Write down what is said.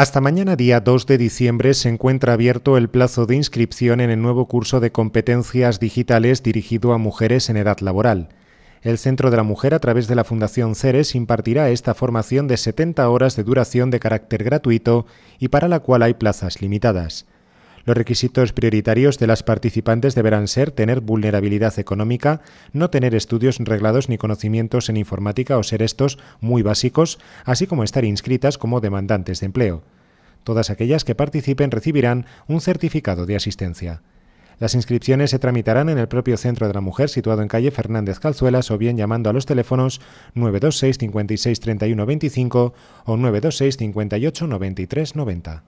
Hasta mañana día 2 de diciembre se encuentra abierto el plazo de inscripción en el nuevo curso de competencias digitales dirigido a mujeres en edad laboral. El Centro de la Mujer, a través de la Fundación Ceres, impartirá esta formación de 70 horas de duración de carácter gratuito y para la cual hay plazas limitadas. Los requisitos prioritarios de las participantes deberán ser tener vulnerabilidad económica, no tener estudios reglados ni conocimientos en informática o ser estos muy básicos, así como estar inscritas como demandantes de empleo. Todas aquellas que participen recibirán un certificado de asistencia. Las inscripciones se tramitarán en el propio Centro de la Mujer situado en calle Fernández Calzuelas o bien llamando a los teléfonos 926 56 31 25 o 926 58 93 90.